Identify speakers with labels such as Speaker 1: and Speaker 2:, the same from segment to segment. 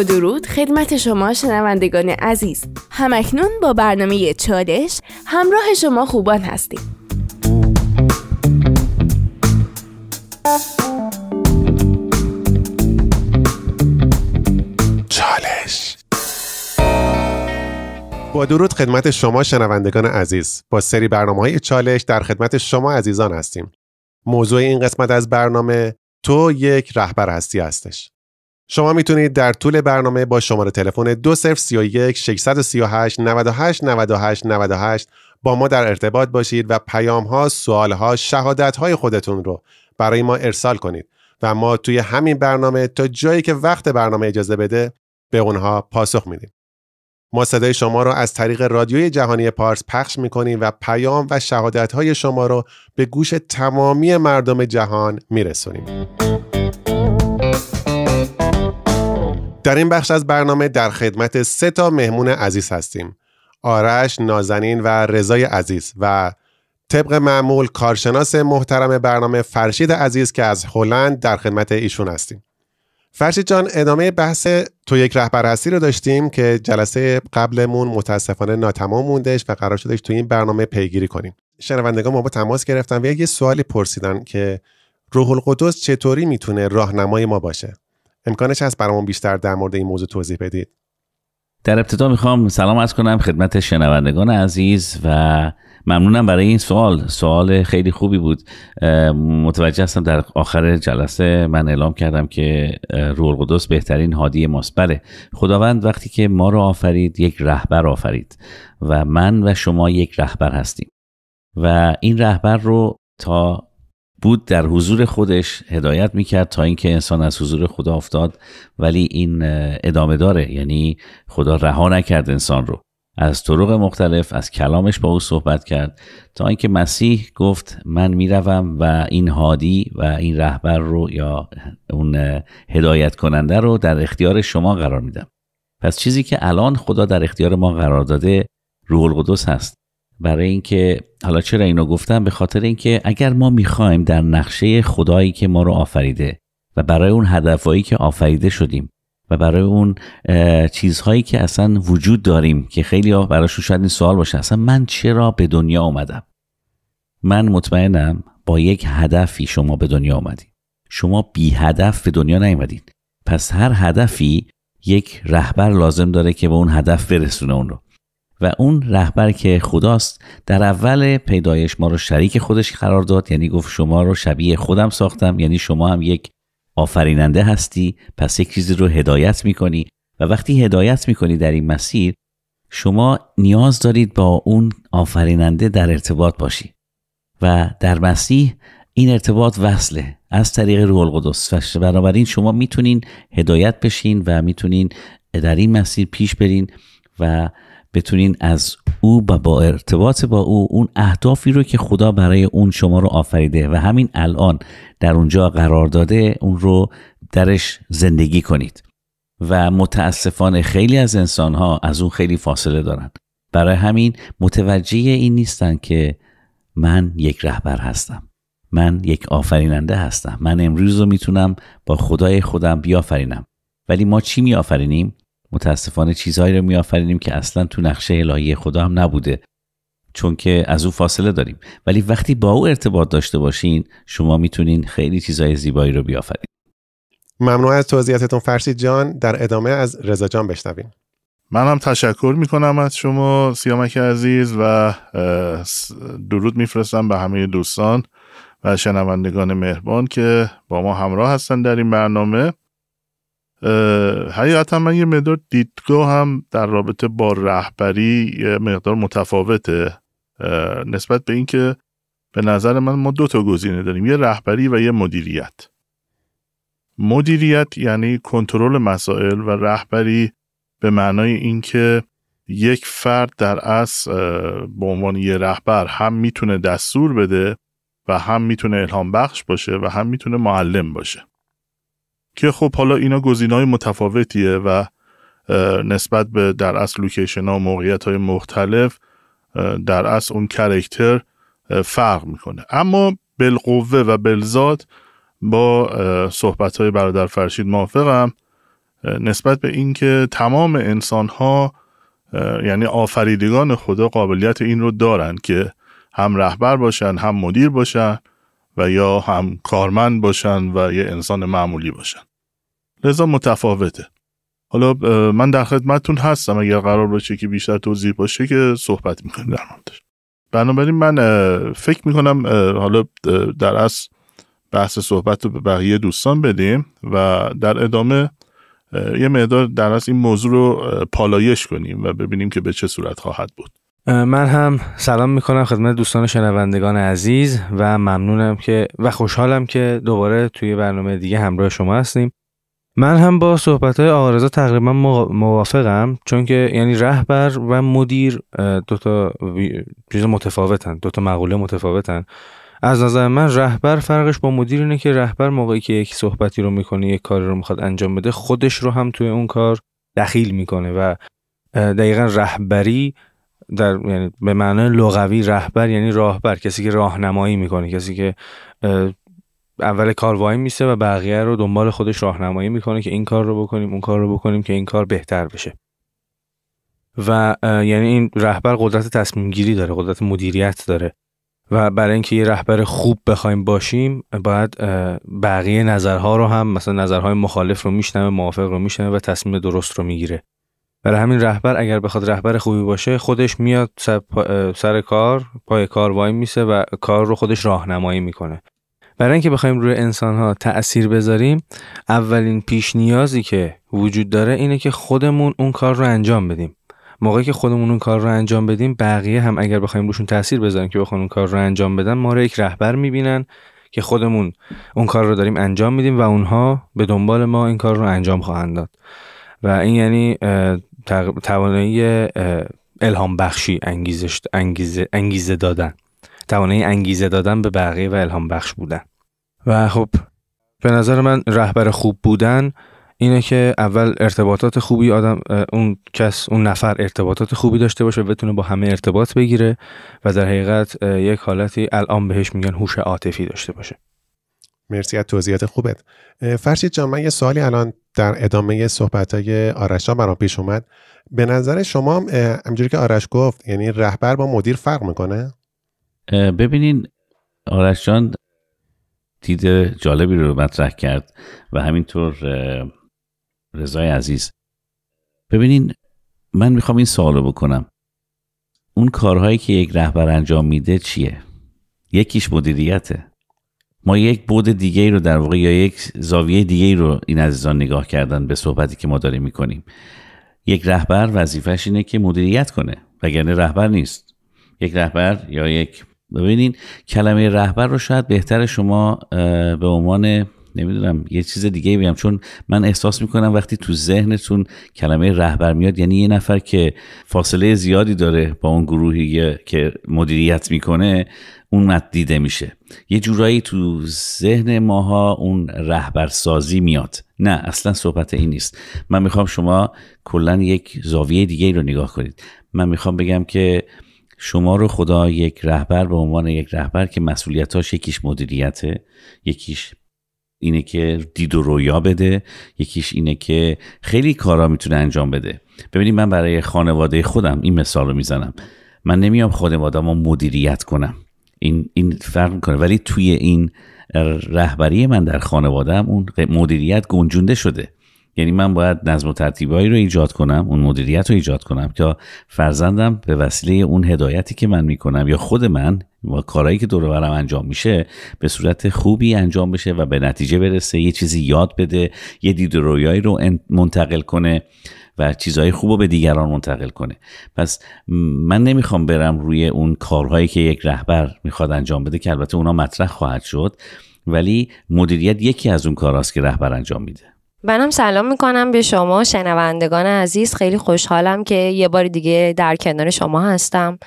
Speaker 1: با درود خدمت شما شنوندگان عزیز همکنون با برنامه چالش همراه شما خوبان هستیم
Speaker 2: چالش
Speaker 3: با درود خدمت شما شنوندگان عزیز با سری برنامه های چالش در خدمت شما عزیزان هستیم موضوع این قسمت از برنامه تو یک رهبر هستی هستش شما میتونید در طول برنامه با شماره تلفن 2031 638 98 98 98 با ما در ارتباط باشید و پیام ها، سوال ها، شهادت های خودتون رو برای ما ارسال کنید و ما توی همین برنامه تا جایی که وقت برنامه اجازه بده به اونها پاسخ میدیم. ما صدای شما رو از طریق رادیوی جهانی پارس پخش میکنیم و پیام و شهادت های شما رو به گوش تمامی مردم جهان میرسونیم. در این بخش از برنامه در خدمت سه تا مهمون عزیز هستیم آرش نازنین و رضای عزیز و طبق معمول کارشناس محترم برنامه فرشید عزیز که از هلند در خدمت ایشون هستیم فرشید جان ادامه بحث تو یک رهبر هستی رو داشتیم که جلسه قبلمون متاسفانه ناتمام موندش و قرار شدش تو این برنامه پیگیری کنیم شنوندگان ما با تماس گرفتن و یه سوالی پرسیدن که روح القدس چطوری میتونه راهنمای ما باشه امکانش هست برامون بیشتر در مورد این موضوع توضیح بدید
Speaker 4: در ابتدا میخوام سلام از کنم خدمت شنوندگان عزیز و ممنونم برای این سوال سوال خیلی خوبی بود متوجه هستم در آخر جلسه من اعلام کردم که روح بهترین هادی ماست بله خداوند وقتی که ما را آفرید یک رهبر آفرید و من و شما یک رهبر هستیم و این رهبر رو تا بود در حضور خودش هدایت میکرد تا اینکه انسان از حضور خدا افتاد ولی این ادامه داره یعنی خدا رها نکرد انسان رو از طرق مختلف از کلامش با او صحبت کرد تا اینکه مسیح گفت من میروم و این هادی و این رهبر رو یا اون هدایت کننده رو در اختیار شما قرار میدم پس چیزی که الان خدا در اختیار ما قرار داده روح القدس هست برای اینکه حالا چرا اینو گفتم به خاطر اینکه اگر ما میخوایم در نقشه خدایی که ما رو آفریده و برای اون هدفهایی که آفریده شدیم و برای اون چیزهایی که اصلا وجود داریم که خیلی براشون شاید این سوال باشه اصلا من چرا به دنیا اومدم من مطمئنم با یک هدفی شما به دنیا اومدید شما بی هدف به دنیا نیومدید پس هر هدفی یک رهبر لازم داره که به اون هدف برسونه اون رو و اون رهبر که خداست در اول پیدایش ما رو شریک خودش قرار داد یعنی گفت شما رو شبیه خودم ساختم یعنی شما هم یک آفریننده هستی پس یک چیزی رو هدایت میکنی و وقتی هدایت میکنی در این مسیر شما نیاز دارید با اون آفریننده در ارتباط باشی و در مسیح این ارتباط وصله از طریق روح القدس بنابراین شما میتونین هدایت بشین و میتونین در این مسیر پیش برین و بتونین از او و با ارتباط با او اون اهدافی رو که خدا برای اون شما رو آفریده و همین الان در اونجا قرار داده اون رو درش زندگی کنید و متاسفانه خیلی از ها از اون خیلی فاصله دارن برای همین متوجه این نیستن که من یک رهبر هستم من یک آفریننده هستم من امروز رو میتونم با خدای خودم بیافرینم ولی ما چی میآفرینیم متاسفانه چیزهایی رو میآفرینیم که اصلا تو نقشه الهی خدا هم نبوده چون که از او فاصله داریم ولی وقتی با او ارتباط داشته باشین شما میتونین خیلی چیزهای زیبایی رو بیافرین
Speaker 3: ممنون از توضیحاتتون فرسید جان در
Speaker 2: ادامه از رضا جان بشنویم هم تشکر میکنم از شما سیامک عزیز و درود میفرستم به همه دوستان و شنوندگان مهربان که با ما همراه هستن در این برنامه حقیقتا من یه مقدار دیدگاه هم در رابطه با رهبری یه مقدار متفاوته نسبت به اینکه به نظر من ما دو تا گزینه داریم یه رهبری و یه مدیریت مدیریت یعنی کنترل مسائل و رهبری به معنای اینکه یک فرد در اصل به عنوان یه رهبر هم میتونه دستور بده و هم میتونه الهام بخش باشه و هم میتونه معلم باشه که خب حالا اینا گزینه های متفاوتیه و نسبت به در اصل لوکیشن ها و موقعیت های مختلف در اصل اون کرکتر فرق میکنه اما بلقوه و بلزاد با صحبت های برادر فرشید موافقم نسبت به اینکه تمام انسان ها یعنی آفریدگان خدا قابلیت این رو دارن که هم رهبر باشن هم مدیر باشن و یا هم کارمند باشن و یه انسان معمولی باشن لذا متفاوته حالا من در خدمتتون هستم اگر قرار باشه که بیشتر توضیح باشه که صحبت میکنیم در موردش بنابراین من فکر میکنم حالا در اصل بحث صحبت رو به بقیه دوستان بدیم و در ادامه یه مقدار در اصل این موضوع رو پالایش کنیم و ببینیم که به چه صورت خواهد بود
Speaker 5: من هم سلام میکنم خدمت دوستان شنوندگان عزیز و ممنونم که و خوشحالم که دوباره توی برنامه دیگه همراه شما هستیم من هم با صحبت های تقریبا موافقم چون که یعنی رهبر و مدیر تا چیز متفاوتن دوتا مقوله متفاوتن از نظر من رهبر فرقش با مدیر اینه که رهبر موقعی که یک صحبتی رو میکنه یک کاری رو میخواد انجام بده خودش رو هم توی اون کار دخیل میکنه و دقیقا رهبری در یعنی به معنای لغوی رهبر یعنی راهبر کسی که راهنمایی میکنه کسی که اول کار وای میسه و بقیه رو دنبال خودش راهنمایی میکنه که این کار رو بکنیم اون کار رو بکنیم که این کار بهتر بشه و یعنی این رهبر قدرت تصمیم گیری داره قدرت مدیریت داره و برای اینکه یه رهبر خوب بخوایم باشیم باید بقیه نظرها رو هم مثلا نظرهای مخالف رو میشنوه موافق رو میشنوه و تصمیم درست رو میگیره برای همین رهبر اگر بخواد رهبر خوبی باشه خودش میاد سر, کار پای کار وای میسه و کار رو خودش راهنمایی میکنه برای اینکه بخوایم روی انسان ها تاثیر بذاریم اولین پیش نیازی که وجود داره اینه که خودمون اون کار رو انجام بدیم موقعی که خودمون اون کار رو انجام بدیم بقیه هم اگر بخوایم روشون تاثیر بذاریم که بخوان اون کار رو انجام بدن ما رو یک رهبر میبینن که خودمون اون کار رو داریم انجام میدیم و اونها به دنبال ما این کار رو انجام خواهند داد و این یعنی توانایی الهام بخشی انگیزش انگیزه, انگیزه دادن توانایی انگیزه دادن به بقیه و الهام بخش بودن و خب به نظر من رهبر خوب بودن اینه که اول ارتباطات خوبی آدم اون کس اون نفر ارتباطات خوبی داشته باشه و بتونه با همه ارتباط بگیره و در حقیقت یک حالتی الان بهش میگن هوش عاطفی داشته باشه
Speaker 3: مرسی از توضیحات خوبت فرشید جان من یه سوالی الان در ادامه صحبت های ها برام پیش اومد به نظر شما همجوری که آرش گفت یعنی رهبر با مدیر فرق میکنه
Speaker 4: ببینین آرش جان دید جالبی رو مطرح کرد و همینطور رضای عزیز ببینین من میخوام این سوال رو بکنم اون کارهایی که یک رهبر انجام میده چیه یکیش مدیریته ما یک بود دیگه رو در واقع یا یک زاویه دیگه رو این عزیزان نگاه کردن به صحبتی که ما داریم میکنیم یک رهبر وظیفش اینه که مدیریت کنه وگرنه رهبر نیست یک رهبر یا یک ببینین کلمه رهبر رو شاید بهتر شما به عنوان نمیدونم یه چیز دیگه بگم چون من احساس میکنم وقتی تو ذهنتون کلمه رهبر میاد یعنی یه نفر که فاصله زیادی داره با اون گروهی که مدیریت میکنه اون دیده میشه یه جورایی تو ذهن ماها اون رهبرسازی میاد نه اصلا صحبت این نیست من میخوام شما کلا یک زاویه دیگه رو نگاه کنید من میخوام بگم که شما رو خدا یک رهبر به عنوان یک رهبر که مسئولیتاش یکیش مدیریته یکیش اینه که دید و رویا بده یکیش اینه که خیلی کارا میتونه انجام بده ببینید من برای خانواده خودم این مثال رو میزنم من نمیام خانواده ما مدیریت کنم این این فرق میکنه ولی توی این رهبری من در هم اون مدیریت گنجونده شده یعنی من باید نظم و ترتیبایی رو ایجاد کنم اون مدیریت رو ایجاد کنم که فرزندم به وسیله اون هدایتی که من میکنم یا خود من و کارهایی که دور برم انجام میشه به صورت خوبی انجام بشه و به نتیجه برسه یه چیزی یاد بده یه دید رویایی رو منتقل کنه و چیزهای خوب رو به دیگران منتقل کنه پس من نمیخوام برم روی اون کارهایی که یک رهبر میخواد انجام بده که البته اونا مطرح خواهد شد ولی مدیریت یکی از اون کارهاست که رهبر انجام میده
Speaker 1: منم سلام میکنم به شما شنوندگان عزیز خیلی خوشحالم که یه بار دیگه در کنار شما هستم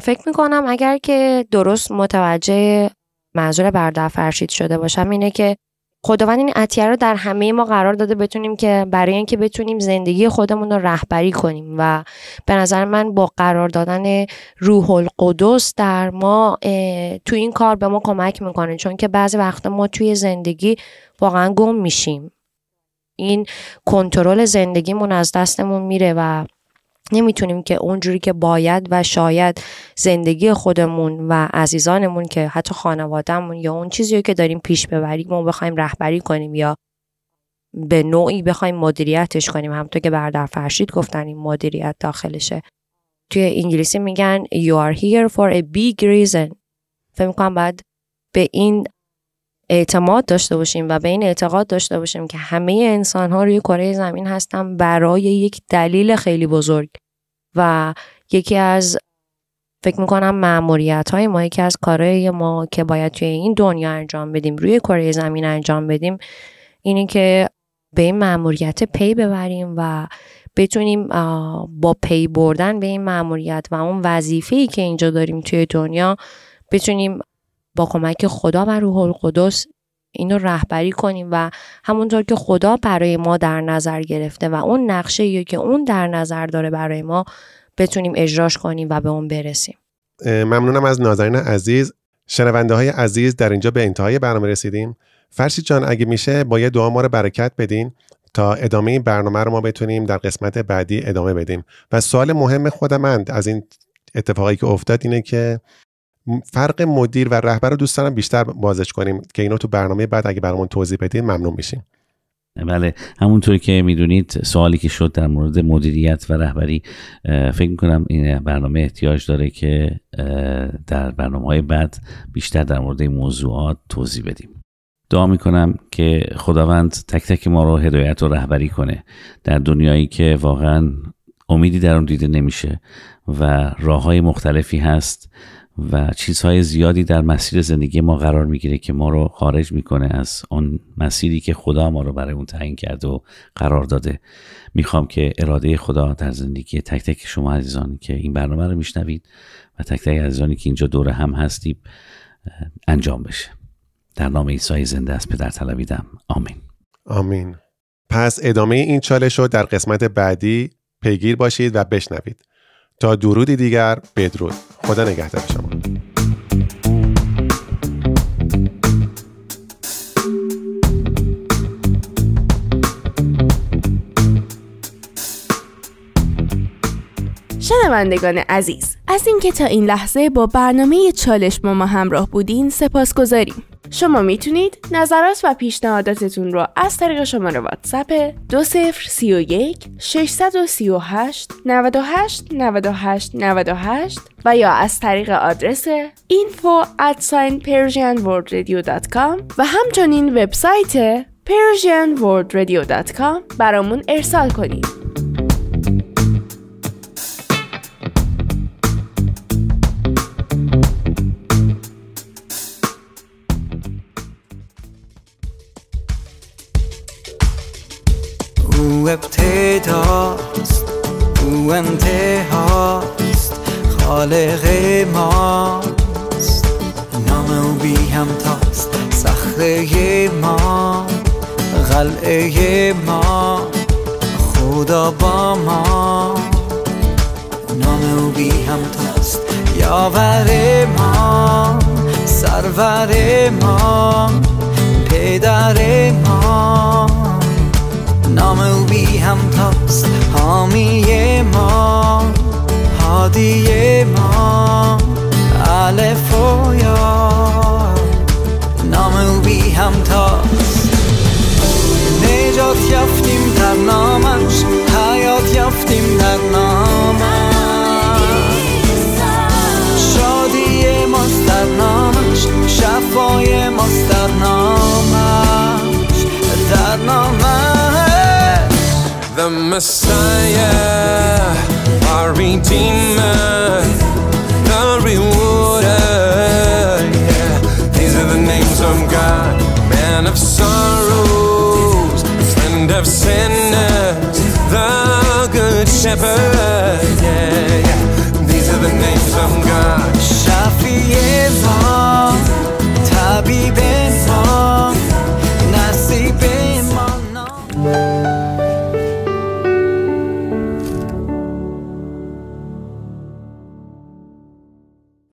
Speaker 1: فکر میکنم اگر که درست متوجه منظور بردر فرشید شده باشم اینه که خداوند این عطیه رو در همه ما قرار داده بتونیم که برای اینکه بتونیم زندگی خودمون رو رهبری کنیم و به نظر من با قرار دادن روح القدس در ما تو این کار به ما کمک میکنه چون که بعضی وقتا ما توی زندگی واقعا گم میشیم این کنترل زندگیمون از دستمون میره و نمیتونیم که اونجوری که باید و شاید زندگی خودمون و عزیزانمون که حتی خانوادهمون یا اون چیزی که داریم پیش ببریم و بخوایم رهبری کنیم یا به نوعی بخوایم مدیریتش کنیم همونطور که بردر فرشید گفتن این مدیریت داخلشه توی انگلیسی میگن you are here for a big reason فکر میکنم باید به این اعتماد داشته باشیم و به این اعتقاد داشته باشیم که همه انسان ها روی کره زمین هستن برای یک دلیل خیلی بزرگ و یکی از فکر میکنم معمولیت های ما یکی از کارهای ما که باید توی این دنیا انجام بدیم روی کره زمین انجام بدیم اینی که به این معمولیت پی ببریم و بتونیم با پی بردن به این معمولیت و اون وظیفه که اینجا داریم توی دنیا بتونیم با کمک خدا و روح القدس اینو رهبری کنیم و همونطور که خدا برای ما در نظر گرفته و اون نقشه که اون در نظر داره برای ما بتونیم اجراش کنیم و به اون برسیم
Speaker 3: ممنونم از ناظرین عزیز شنونده های عزیز در اینجا به انتهای برنامه رسیدیم فرشید جان اگه میشه با یه دعا ما رو برکت بدین تا ادامه این برنامه رو ما بتونیم در قسمت بعدی ادامه بدیم و سوال مهم خود من از این اتفاقی که افتاد اینه که فرق مدیر و رهبر رو دوست دارم بیشتر بازش کنیم که اینو تو برنامه بعد اگه برامون توضیح بدید ممنون میشیم
Speaker 4: بله همونطور که میدونید سوالی که شد در مورد مدیریت و رهبری فکر میکنم این برنامه احتیاج داره که در برنامه های بعد بیشتر در مورد این موضوعات توضیح بدیم دعا میکنم که خداوند تک تک ما رو هدایت و رهبری کنه در دنیایی که واقعا امیدی در اون دیده نمیشه و راه های مختلفی هست و چیزهای زیادی در مسیر زندگی ما قرار میگیره که ما رو خارج میکنه از اون مسیری که خدا ما رو برای اون تعیین کرده و قرار داده میخوام که اراده خدا در زندگی تک تک شما عزیزانی که این برنامه رو میشنوید و تک تک عزیزانی که اینجا دور هم هستیم انجام بشه در نام عیسی زنده از پدر طلبیدم آمین
Speaker 3: آمین پس ادامه این چالش رو در قسمت بعدی پیگیر باشید و بشنوید تا درودی دیگر بدرود خدا نگهدار شما
Speaker 1: شنوندگان عزیز از اینکه تا این لحظه با برنامه چالش ما همراه بودین سپاس گذاریم شما میتونید نظرات و پیشنهاداتتون رو از طریق شماره واتساپ 2031 638 98 98 98 و یا از طریق آدرس info at و همچنین وبسایت persianworldradio.com برامون ارسال کنید.
Speaker 6: پیداست او انتهاست خالق ماست نام او بی همتاست سخره ما قلعه ما خدا با ما نام او بی همتاست یاور ما سرور ما پدر ما نام او بی همتاست حامی ما هادی ما الف و یا Messiah, our Redeemer, the Rewarder. Yeah. These are the names of God, Man of Sorrows, Friend of Sin.